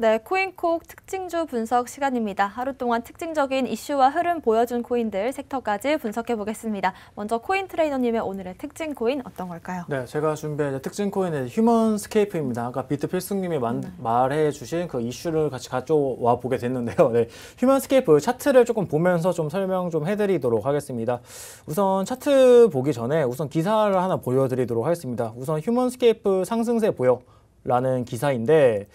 네, 코인콕 특징주 분석 시간입니다. 하루 동안 특징적인 이슈와 흐름 보여준 코인들 섹터까지 분석해 보겠습니다. 먼저 코인 트레이너님의 오늘의 특징 코인 어떤 걸까요? 네, 제가 준비한 특징 코인은 휴먼스케이프입니다. 아까 비트 필승님이 네. 음. 말해 주신 그 이슈를 같이 가져와 보게 됐는데요. 네, 휴먼스케이프 차트를 조금 보면서 좀 설명 좀 해드리도록 하겠습니다. 우선 차트 보기 전에 우선 기사를 하나 보여드리도록 하겠습니다. 우선 휴먼스케이프 상승세 보여 라는 기사인데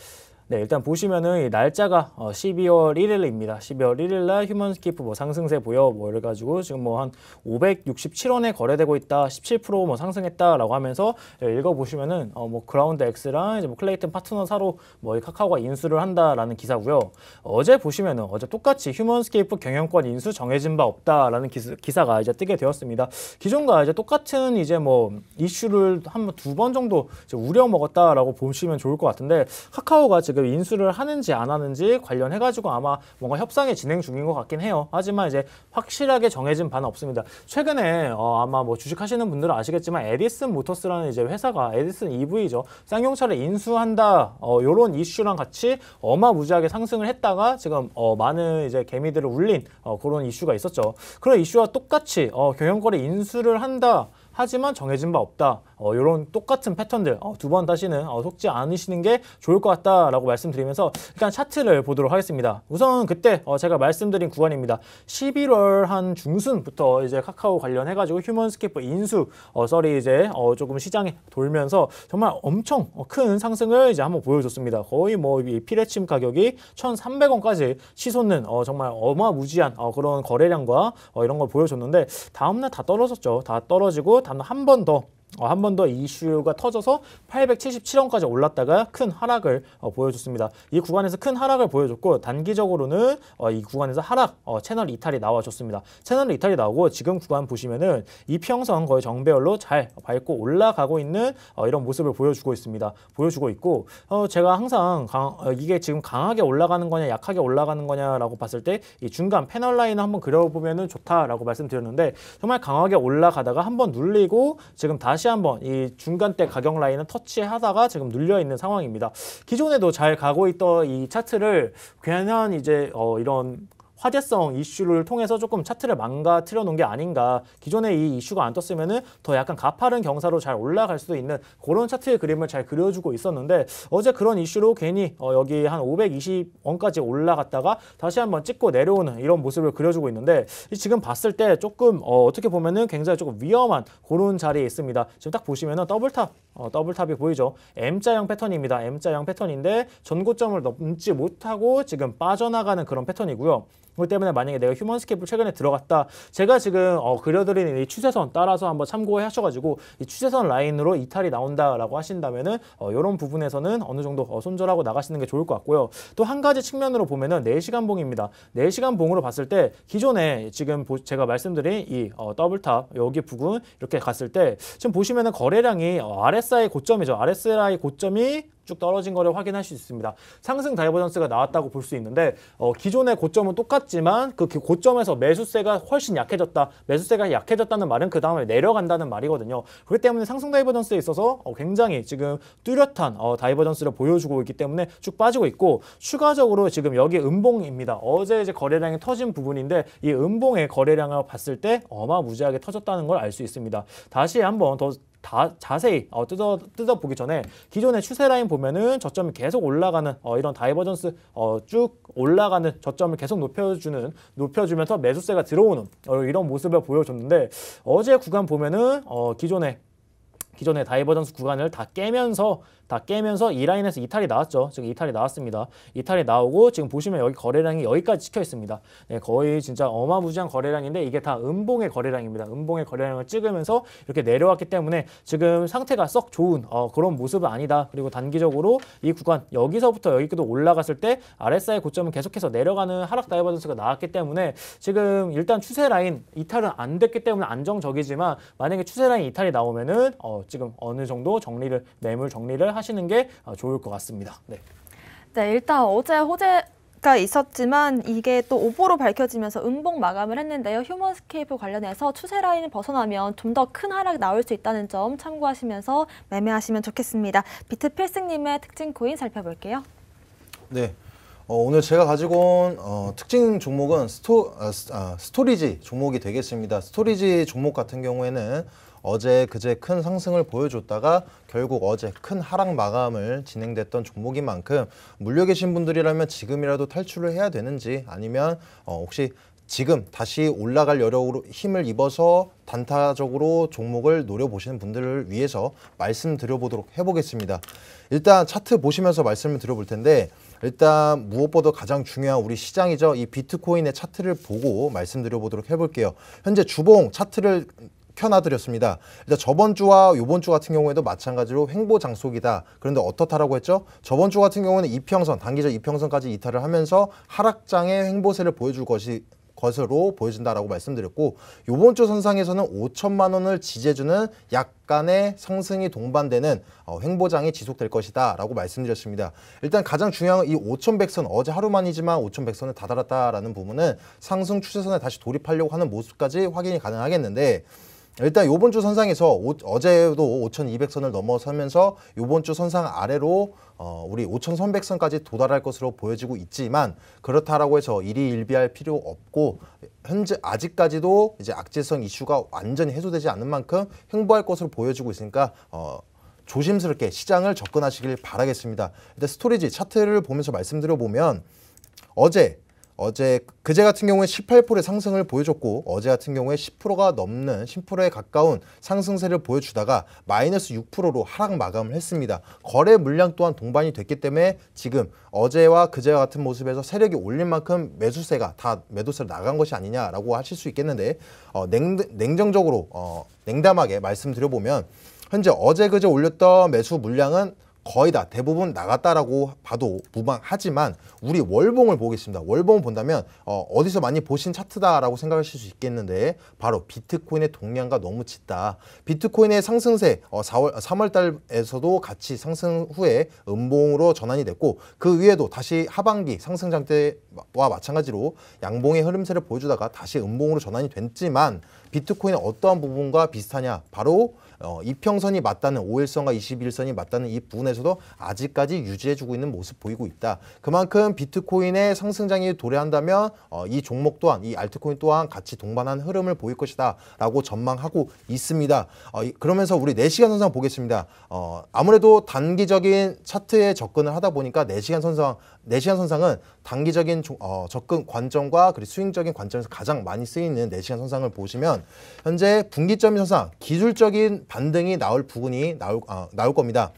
네, 일단 보시면은 이 날짜가 어 12월 1일입니다. 12월 1일 날 휴먼스키프 뭐 상승세 보여 뭐 이래 가지고 지금 뭐 한 567원에 거래되고 있다. 17%뭐 상승했다라고 하면서 예, 읽어 보시면은 어뭐 그라운드 X랑 이제 뭐 클레이튼 파트너 사로 뭐 카카오가 인수를 한다라는 기사고요. 어제 보시면은 어제 똑같이 휴먼스케이프 경영권 인수 정해진 바 없다라는 기사, 가 이제 뜨게 되었습니다. 기존과 이제 똑같은 이제 뭐 이슈를 한 두 번 정도 우려 먹었다라고 보시면 좋을 것 같은데 카카오가 지금 제대로 인수를 하는지 안 하는지 관련해 가지고 아마 뭔가 협상이 진행 중인 것 같긴 해요. 하지만 이제 확실하게 정해진 바는 없습니다. 최근에 어, 아마 뭐 주식하시는 분들은 아시겠지만 에디슨 모터스라는 이제 회사가 에디슨 EV죠 쌍용차를 인수한다 어, 이런 이슈랑 같이 어마무지하게 상승을 했다가 지금 어, 많은 이제 개미들을 울린 어, 그런 이슈가 있었죠. 그런 이슈와 똑같이 어, 경영거래 인수를 한다. 하지만 정해진 바 없다. 어, 이런 똑같은 패턴들 어, 두 번 다시는 어, 속지 않으시는 게 좋을 것 같다라고 말씀드리면서 일단 차트를 보도록 하겠습니다. 우선 그때 어, 제가 말씀드린 구간입니다. 11월 한 중순부터 이제 카카오 관련해가지고 휴먼스케프 인수 어, 썰이 이제 어, 조금 시장에 돌면서 정말 엄청 큰 상승을 이제 한번 보여줬습니다. 거의 뭐 이 피레침 가격이 1,300원까지 치솟는 어, 정말 어마무지한 어, 그런 거래량과 어, 이런 걸 보여줬는데 다음날 다 떨어졌죠. 다 떨어지고 단 한 번더 어, 한 번 더 이슈가 터져서 877원까지 올랐다가 큰 하락을 어, 보여줬습니다. 이 구간에서 큰 하락을 보여줬고 단기적으로는 어, 이 구간에서 하락 어, 채널 이탈이 나와줬습니다. 채널 이탈이 나오고 지금 구간 보시면은 이평선 거의 정배열로 잘 밟고 올라가고 있는 어, 이런 모습을 보여주고 있습니다. 보여주고 있고 어, 제가 항상 강, 이게 지금 강하게 올라가는 거냐 약하게 올라가는 거냐라고 봤을 때 이 중간 패널 라인을 한번 그려보면은 좋다라고 말씀드렸는데 정말 강하게 올라가다가 한번 눌리고 지금 다시 다시 한번 이 중간대 가격 라인은 터치하다가 지금 눌려 있는 상황입니다. 기존에도 잘 가고 있던 이 차트를 괜한 이제 어 이런 화제성 이슈를 통해서 조금 차트를 망가뜨려 놓은 게 아닌가 기존에 이 이슈가 안 떴으면은 더 약간 가파른 경사로 잘 올라갈 수도 있는 그런 차트의 그림을 잘 그려주고 있었는데 어제 그런 이슈로 괜히 어, 여기 한 520원까지 올라갔다가 다시 한번 찍고 내려오는 이런 모습을 그려주고 있는데 지금 봤을 때 조금 어, 떻게 보면은 굉장히 조금 위험한 그런 자리에 있습니다. 지금 딱 보시면은 더블탑 어, 더블탑이 보이죠. M자형 패턴입니다. M자형 패턴인데 전고점을 넘지 못하고 지금 빠져나가는 그런 패턴이고요. 그 때문에 만약에 내가 휴먼스케이프 최근에 들어갔다 제가 지금 어, 그려드리는 이 추세선 따라서 한번 참고하셔가지고 이 추세선 라인으로 이탈이 나온다라고 하신다면은 어, 이런 부분에서는 어느 정도 어, 손절하고 나가시는 게 좋을 것 같고요 또 한 가지 측면으로 보면은 4시간 봉입니다 4시간 봉으로 봤을 때 기존에 지금 보, 제가 말씀드린 이 어, 더블탑 여기 부분 이렇게 갔을 때 지금 보시면은 거래량이 어, RSI 고점이죠 RSI 고점이 쭉 떨어진 거를 확인할 수 있습니다. 상승 다이버전스가 나왔다고 볼 수 있는데 어, 기존의 고점은 똑같지만 그, 그 고점에서 매수세가 훨씬 약해졌다. 매수세가 약해졌다는 말은 그 다음에 내려간다는 말이거든요. 그렇기 때문에 상승 다이버전스에 있어서 어, 굉장히 지금 뚜렷한 어, 다이버전스를 보여주고 있기 때문에 쭉 빠지고 있고 추가적으로 지금 여기 음봉입니다. 어제 이제 거래량이 터진 부분인데 이 음봉의 거래량을 봤을 때 어마무지하게 터졌다는 걸 알 수 있습니다. 다시 한번 더 다, 자세히 어, 뜯어, 뜯어보기 전에 기존의 추세 라인 보면은 저점이 계속 올라가는 어, 이런 다이버전스 어, 쭉 올라가는 저점을 계속 높여주는 높여주면서 매수세가 들어오는 어, 이런 모습을 보여줬는데 어제 구간 보면은 어, 기존에 기존의 다이버전스 구간을 다 깨면서 다 깨면서 이 라인에서 이탈이 나왔죠. 지금 이탈이 나왔습니다. 이탈이 나오고 지금 보시면 여기 거래량이 여기까지 찍혀 있습니다. 네, 거의 진짜 어마무지한 거래량인데 이게 다 음봉의 거래량입니다. 음봉의 거래량을 찍으면서 이렇게 내려왔기 때문에 지금 상태가 썩 좋은 어, 그런 모습은 아니다. 그리고 단기적으로 이 구간 여기서부터 여기까지 올라갔을 때 RSI 고점은 계속해서 내려가는 하락 다이버전스가 나왔기 때문에 지금 일단 추세 라인 이탈은 안 됐기 때문에 안정적이지만 만약에 추세 라인 이탈이 나오면은 어, 지금 어느 정도 정리를 매물 정리를 하시는 게 어, 좋을 것 같습니다. 네. 네, 일단 어제 호재 가 있었지만 이게 또 오보로 밝혀지면서 음봉 마감을 했는데요. 휴먼스케이프 관련해서 추세 라인을 벗어나면 좀 더 큰 하락 나올 수 있다는 점 참고하시면서 매매하시면 좋겠습니다. 비트 필승님의 특징 코인 살펴볼게요. 네. 어, 오늘 제가 가지고 온 어, 특징 종목은 스토, 아, 아 스토리지 종목이 되겠습니다. 스토리지 종목 같은 경우에는 어제 그제 큰 상승을 보여줬다가 결국 어제 큰 하락 마감을 진행됐던 종목인 만큼 물려 계신 분들이라면 지금이라도 탈출을 해야 되는지 아니면 어, 혹시 지금 다시 올라갈 여력으로 힘을 입어서 단타적으로 종목을 노려보시는 분들을 위해서 말씀드려보도록 해보겠습니다. 일단 차트 보시면서 말씀을 드려볼 텐데 일단 무엇보다 가장 중요한 우리 시장이죠. 이 비트코인의 차트를 보고 말씀드려보도록 해볼게요. 현재 주봉 차트를 켜놔드렸습니다. 일단 저번 주와 요번 주 같은 경우에도 마찬가지로 횡보 장속이다. 그런데 어떻다라고 했죠? 저번 주 같은 경우는 이평선, 단기적 이평선까지 이탈을 하면서 하락장의 횡보세를 보여줄 것이 것으로 보여진다라고 말씀드렸고 요번 주 선상에서는 5천만 원을 지지해주는 약간의 상승이 동반되는 어, 횡보장이 지속될 것이다 라고 말씀드렸습니다. 일단 가장 중요한 이 5,100선 어제 하루만이지만 5,100선을 다다랐다라는 부분은 상승 추세선에 다시 돌입하려고 하는 모습까지 확인이 가능하겠는데 일단 요번 주 선상에서 오, 어제도 5,200선을 넘어서면서 요번 주 선상 아래로 어, 우리 5,300선까지 도달할 것으로 보여지고 있지만 그렇다라고 해서 일이 일비할 필요 없고 현재 아직까지도 이제 악재성 이슈가 완전히 해소되지 않는 만큼 횡보할 것으로 보여지고 있으니까 어, 조심스럽게 시장을 접근하시길 바라겠습니다. 일단 스토리지 차트를 보면서 말씀드려 보면 어제 어제 그제 같은 경우에 18%의 상승을 보여줬고 어제 같은 경우에 10%가 넘는 10%에 가까운 상승세를 보여주다가 마이너스 6%로 하락 마감을 했습니다. 거래 물량 또한 동반이 됐기 때문에 지금 어제와 그제와 같은 모습에서 세력이 올린 만큼 매수세가 다 매도세로 나간 것이 아니냐라고 하실 수 있겠는데 어, 냉, 냉정적으로 어, 냉담하게 말씀드려보면 현재 어제 그제 올렸던 매수 물량은 거의 다 대부분 나갔다라고 봐도 무방하지만 우리 월봉을 보겠습니다. 월봉을 본다면 어, 어디서 많이 보신 차트다라고 생각하실 수 있겠는데 바로 비트코인의 동량과 너무 짙다. 비트코인의 상승세 어, 4월 3월 달에서도 같이 상승 후에 음봉으로 전환이 됐고 그 위에도 다시 하반기 상승장 때와 마찬가지로 양봉의 흐름세를 보여주다가 다시 음봉으로 전환이 됐지만 비트코인의 어떠한 부분과 비슷하냐 바로 어, 이평선이 맞다는 5일선과2 1선이 맞다는 이 부분에서도 아직까지 유지해주고 있는 모습 보이고 있다. 그만큼 비트코인의 상승장이 도래한다면 어, 이 종목 또한 이 알트코인 또한 같이 동반한 흐름을 보일 것이다 라고 전망하고 있습니다. 어, 그러면서 우리 4시간 선상 보겠습니다. 어, 아무래도 단기적인 차트에 접근을 하다 보니까 4시간 선상, 4시간 선상은 단기적인 조, 어, 접근 관점과 그리고 수익적인 관점에서 가장 많이 쓰이는 4시간 선상을 보시면 현재 분기점 선상 기술적인 반등이 나올 부분이 나올, 아, 나올 겁니다.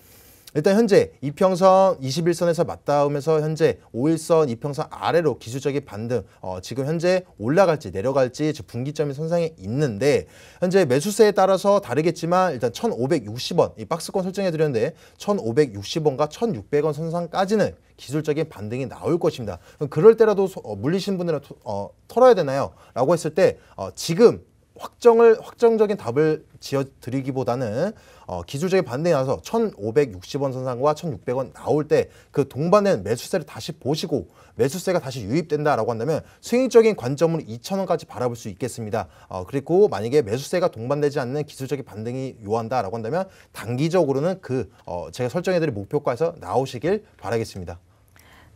일단 현재 이평선 21선에서 맞닿으면서 현재 5일선 이평선 아래로 기술적인 반등 어, 지금 현재 올라갈지 내려갈지 분기점이 선상에 있는데 현재 매수세에 따라서 다르겠지만 일단 1560원 이 박스권 설정해 드렸는데 1560원과 1600원 선상까지는 기술적인 반등이 나올 것입니다. 그럴 때라도 소, 어, 물리신 분들은 어, 털어야 되나요? 라고 했을 때 어, 지금 확정을 확정적인 답을 지어 드리기보다는 어, 기술적인 반등이 나서 1,560원 선상과 1,600원 나올 때 그 동반된 매수세를 다시 보시고 매수세가 다시 유입된다라고 한다면 수익적인 관점으로 2,000원까지 바라볼 수 있겠습니다. 어, 그리고 만약에 매수세가 동반되지 않는 기술적인 반등이 요한다라고 한다면 단기적으로는 그 어, 제가 설정해드린 목표가에서 나오시길 바라겠습니다.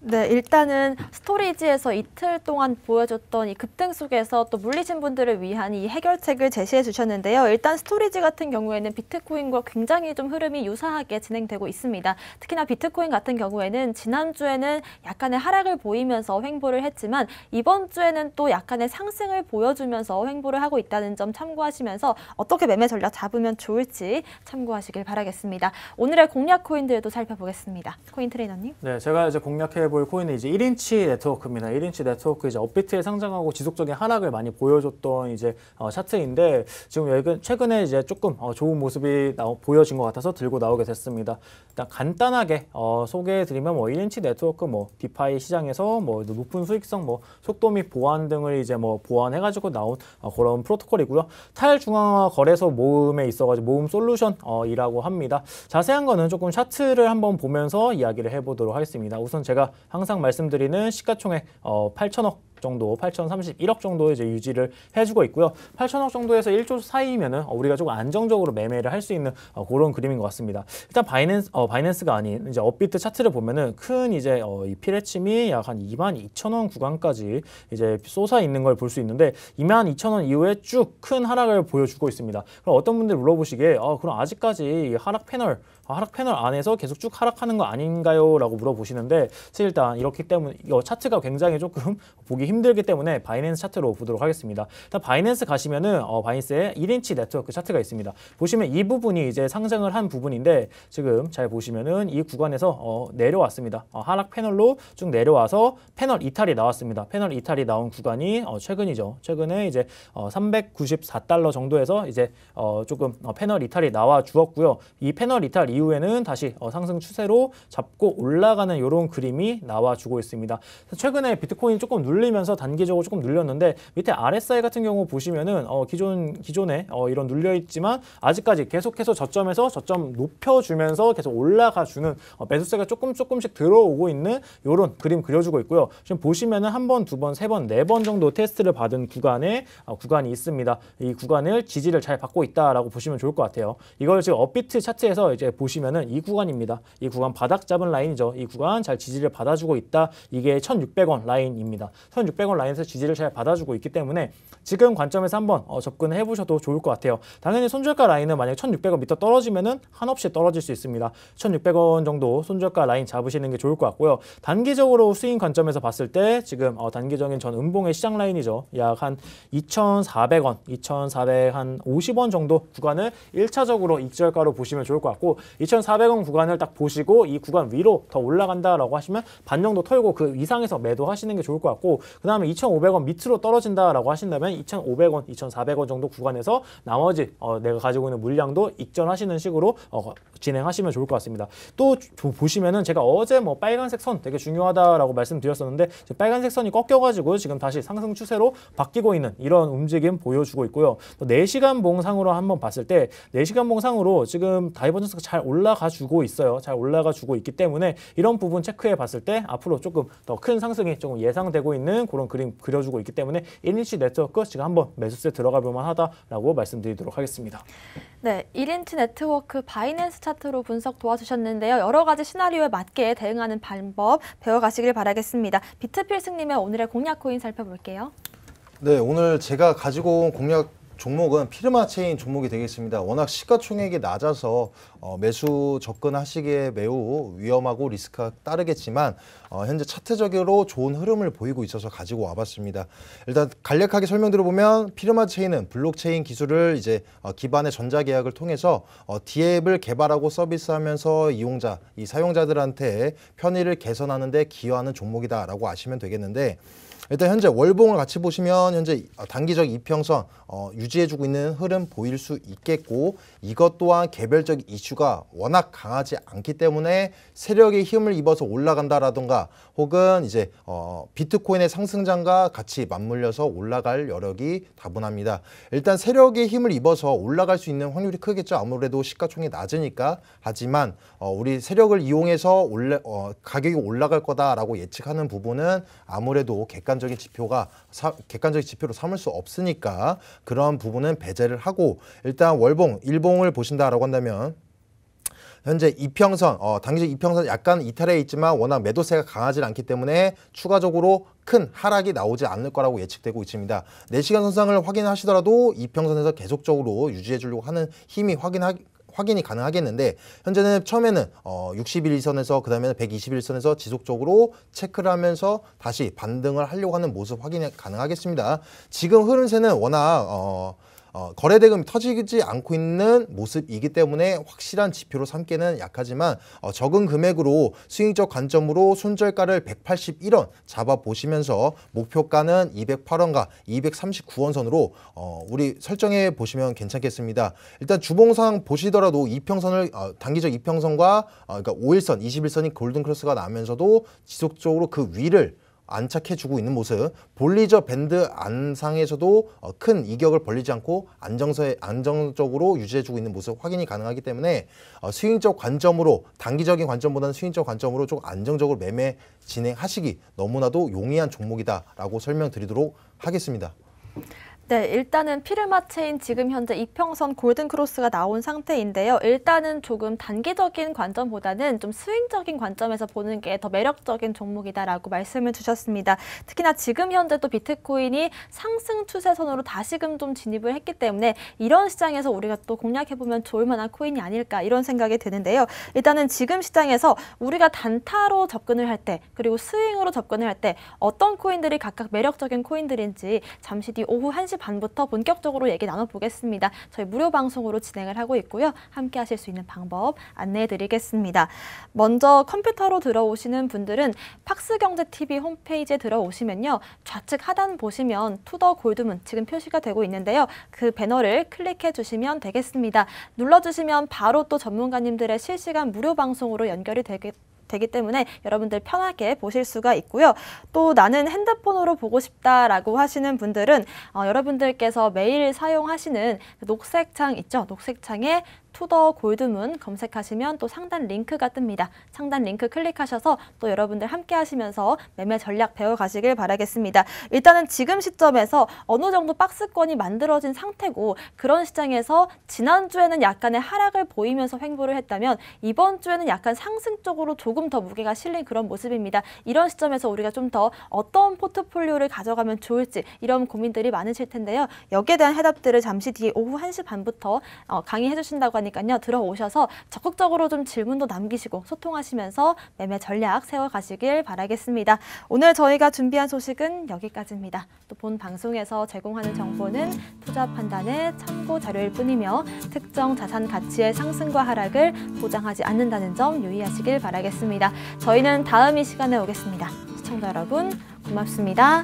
네, 일단은 스토리지에서 이틀 동안 보여줬던 이 급등 속에서 또 물리신 분들을 위한 이 해결책을 제시해 주셨는데요. 일단 스토리지 같은 경우에는 비트코인과 굉장히 좀 흐름이 유사하게 진행되고 있습니다. 특히나 비트코인 같은 경우에는 지난주에는 약간의 하락을 보이면서 횡보를 했지만 이번 주에는 또 약간의 상승을 보여주면서 횡보를 하고 있다는 점 참고하시면서 어떻게 매매 전략 잡으면 좋을지 참고하시길 바라겠습니다. 오늘의 공략 코인들도 살펴보겠습니다. 코인 트레이너님. 네, 제가 이제 공략해 볼 코인은 이제 1인치 네트워크입니다. 1인치 네트워크 이제 업비트에 상장하고 지속적인 하락을 많이 보여줬던 이제 어, 차트인데 지금 여기 최근에 이제 조금 어, 좋은 모습이 나, 보여진 것 같아서 들고 나오게 됐습니다. 일단 간단하게 어, 소개해드리면 뭐 1인치 네트워크 뭐 디파이 시장에서 뭐 높은 수익성 뭐 속도 및 보안 등을 이제 뭐 보완해가지고 나온 어, 그런 프로토콜이고요. 탈중앙화 거래소 모음에 있어가지고 모음 솔루션이라고 어, 합니다. 자세한 거는 조금 차트를 한번 보면서 이야기를 해보도록 하겠습니다. 우선 제가 항상 말씀드리는 시가총액 어, 8천억 정도 8,031억 정도 이제 유지를 해주고 있고요. 8 0 0 0억 정도에서 1조 사이면은 어, 우리가 조금 안정적으로 매매를 할 수 있는 어, 그런 그림인 것 같습니다. 일단 바이낸스 어, 바이낸스가 아닌 이제 업비트 차트를 보면은 큰 이제 어, 이 피레침이 약 한2 2 0 0 0원 구간까지 이제 쏟아 있는 걸 볼 수 있는데 2 2 0 0 0원 이후에 쭉 큰 하락을 보여주고 있습니다. 그럼 어떤 분들 물어보시게에 아, 그럼 아직까지 하락 패널 아, 하락 패널 안에서 계속 쭉 하락하는 거 아닌가요? 라고 물어보시는데 사실 일단 이렇기 때문에 이 차트가 굉장히 조금 보기 힘들기 때문에 바이낸스 차트로 보도록 하겠습니다. 일단 바이낸스 가시면은 어, 바이낸스의 1인치 네트워크 차트가 있습니다. 보시면 이 부분이 이제 상장을 한 부분인데 지금 잘 보시면은 이 구간에서 어, 내려왔습니다. 어, 하락 패널로 쭉 내려와서 패널 이탈이 나왔습니다. 패널 이탈이 나온 구간이 어, 최근이죠. 최근에 이제 어, 394달러 정도에서 이제 어, 조금 어, 패널 이탈이 나와 주었고요. 이 패널 이탈 이후에는 다시 어, 상승 추세로 잡고 올라가는 이런 그림이 나와 주고 있습니다. 최근에 비트코인 조금 눌리면 빠지면서 단기적으로 조금 눌렸는데 밑에 RSI 같은 경우 보시면은 어, 기존 기존에 어, 이런 눌려 있지만 아직까지 계속해서 저점에서 저점 높여주면서 계속 올라가 주는 어, 매수세가 조금 조금씩 들어오고 있는 이런 그림 그려주고 있고요. 지금 보시면은 한 번, 두 번, 세 번, 네 번 정도 테스트를 받은 구간에 어, 구간이 있습니다. 이 구간을 지지를 잘 받고 있다라고 보시면 좋을 것 같아요. 이걸 지금 업비트 차트에서 이제 보시면은 이 구간입니다. 이 구간 바닥 잡은 라인이죠. 이 구간 잘 지지를 받아주고 있다. 이게 1,600원 라인입니다. 3,600원 라인에서 지지를 잘 받아주고 있기 때문에 지금 관점에서 한번 어, 접근해 보셔도 좋을 것 같아요. 당연히 손절가 라인은 만약 에 1,600원 밑에 떨어지면은 한없이 떨어질 수 있습니다. 1,600원 정도 손절가 라인 잡으시는 게 좋을 것 같고요. 단기적으로 수익 관점에서 봤을 때 지금 어, 단기적인 전 음봉의 시장 라인이죠. 약 한 2,400원, 2,450원 정도 구간을 1차적으로 익절가로 보시면 좋을 것 같고 2,400원 구간을 딱 보시고 이 구간 위로 더 올라간다라고 하시면 반 정도 털고 그 이상에서 매도하시는 게 좋을 것 같고 그 다음에 2,500원 밑으로 떨어진다라고 하신다면 2,500원, 2,400원 정도 구간에서 나머지 어, 내가 가지고 있는 물량도 익전하시는 식으로 어, 진행하시면 좋을 것 같습니다. 또 보시면은 제가 어제 뭐 빨간색 선 되게 중요하다라고 말씀드렸었는데 빨간색 선이 꺾여가지고 지금 다시 상승 추세로 바뀌고 있는 이런 움직임 보여주고 있고요. 또 4시간 봉상으로 한번 봤을 때 4시간 봉상으로 지금 다이버전스가 잘 올라가 주고 있어요. 잘 올라가 주고 있기 때문에 이런 부분 체크해 봤을 때 앞으로 조금 더 큰 상승이 조금 예상되고 있는 그런 그림 그려주고 있기 때문에 1인치 네트워크 지금 한번 매수세 들어가 볼만 하다라고 말씀드리도록 하겠습니다. 네, 1인치 네트워크 바이낸스 차트로 분석 도와주셨는데요. 여러 가지 시나리오에 맞게 대응하는 방법 배워가시길 바라겠습니다. 비트필 승님의 오늘의 공략 코인 살펴볼게요. 네, 오늘 제가 가지고 온 공략 종목은 피르마 체인 종목이 되겠습니다. 워낙 시가총액이 낮아서 어, 매수 접근하시기에 매우 위험하고 리스크가 따르겠지만 어, 현재 차트적으로 좋은 흐름을 보이고 있어서 가지고 와봤습니다. 일단 간략하게 설명드려보면 피르마 체인은 블록체인 기술을 이제 어, 기반의 전자계약을 통해서 어, 디앱을 개발하고 서비스하면서 이용자, 이 사용자들한테 편의를 개선하는 데 기여하는 종목이다라고 아시면 되겠는데 일단 현재 월봉을 같이 보시면 현재 어, 단기적 이평선 어, 유지해주고 있는 흐름 보일 수 있겠고 이것 또한 개별적 이슈가 워낙 강하지 않기 때문에 세력의 힘을 입어서 올라간다라든가 혹은 이제 어, 비트코인의 상승장과 같이 맞물려서 올라갈 여력이 다분합니다. 일단 세력의 힘을 입어서 올라갈 수 있는 확률이 크겠죠. 아무래도 시가총이 낮으니까 하지만 어, 우리 세력을 이용해서 올라, 어, 가격이 올라갈 거다라고 예측하는 부분은 아무래도 객관 객관적인 지표가 사, 객관적인 지표로 삼을 수 없으니까 그러한 부분은 배제를 하고 일단 월봉 일봉을 보신다라고 한다면 현재 이평선, 어, 당기적 이평선 약간 이탈해 있지만 워낙 매도세가 강하지 않기 때문에 추가적으로 큰 하락이 나오지 않을 거라고 예측되고 있습니다. 4시간 선상을 확인하시더라도 이평선에서 계속적으로 유지해 주려고 하는 힘이 확인하, 기 확인이 가능하겠는데 현재는 처음에는 어 61선에서 그다음에는 121선에서 지속적으로 체크를 하면서 다시 반등을 하려고 하는 모습 확인이 가능하겠습니다. 지금 흐름세는 워낙 어 어, 거래 대금이 터지지 않고 있는 모습이기 때문에 확실한 지표로 삼기는 약하지만 어, 적은 금액으로 수익적 관점으로 손절가를 181원 잡아보시면서 목표가는 208원과 239원 선으로 어, 우리 설정해 보시면 괜찮겠습니다. 일단 주봉상 보시더라도 이평선을 어, 단기적 이평선과 어, 그러니까 5일선, 21선이 골든크로스가 나면서도 지속적으로 그 위를 안착해주고 있는 모습 볼리저 밴드 안상에서도 어, 큰 이격을 벌리지 않고 안정서에 안정적으로 유지해주고 있는 모습 확인이 가능하기 때문에 수익적 어, 관점으로 단기적인 관점보다는 수익적 관점으로 좀 안정적으로 매매 진행하시기 너무나도 용이한 종목이다라고 설명드리도록 하겠습니다. 네, 일단은 피르마체인 지금 현재 이평선 골든크로스가 나온 상태인데요. 일단은 조금 단기적인 관점보다는 좀 스윙적인 관점에서 보는 게 더 매력적인 종목이다라고 말씀을 주셨습니다. 특히나 지금 현재 또 비트코인이 상승 추세선으로 다시금 좀 진입을 했기 때문에 이런 시장에서 우리가 또 공략해보면 좋을 만한 코인이 아닐까 이런 생각이 드는데요. 일단은 지금 시장에서 우리가 단타로 접근을 할 때 그리고 스윙으로 접근을 할 때 어떤 코인들이 각각 매력적인 코인들인지 잠시 뒤 오후 1시 반부터 본격적으로 얘기 나눠보겠습니다. 저희 무료 방송으로 진행을 하고 있고요. 함께 하실 수 있는 방법 안내해 드리겠습니다. 먼저 컴퓨터로 들어오시는 분들은 팍스경제TV 홈페이지에 들어오시면요. 좌측 하단 보시면 투더 골드문 지금 표시가 되고 있는데요. 그 배너를 클릭해 주시면 되겠습니다. 눌러주시면 바로 또 전문가님들의 실시간 무료 방송으로 연결이 되게, 되기 때문에 여러분들 편하게 보실 수가 있고요. 또 나는 핸드폰으로 보고 싶다라고 하시는 분들은 어, 여러분들께서 매일 사용하시는 녹색 창 있죠? 녹색 창에 투더 골드문 검색하시면 또 상단 링크가 뜹니다. 상단 링크 클릭하셔서 또 여러분들 함께 하시면서 매매 전략 배워가시길 바라겠습니다. 일단은 지금 시점에서 어느 정도 박스권이 만들어진 상태고 그런 시장에서 지난주에는 약간의 하락을 보이면서 횡보를 했다면 이번 주에는 약간 상승 쪽으로 조금 더 무게가 실린 그런 모습입니다. 이런 시점에서 우리가 좀 더 어떤 포트폴리오를 가져가면 좋을지 이런 고민들이 많으실 텐데요. 여기에 대한 해답들을 잠시 뒤에 오후 1시 반부터 어, 강의해 주신다고 거니까요. 들어오셔서 적극적으로 좀 질문도 남기시고 소통하시면서 매매 전략 세워가시길 바라겠습니다. 오늘 저희가 준비한 소식은 여기까지입니다. 또 본 방송에서 제공하는 정보는 투자 판단의 참고 자료일 뿐이며 특정 자산 가치의 상승과 하락을 보장하지 않는다는 점 유의하시길 바라겠습니다. 저희는 다음 이 시간에 오겠습니다. 시청자 여러분 고맙습니다.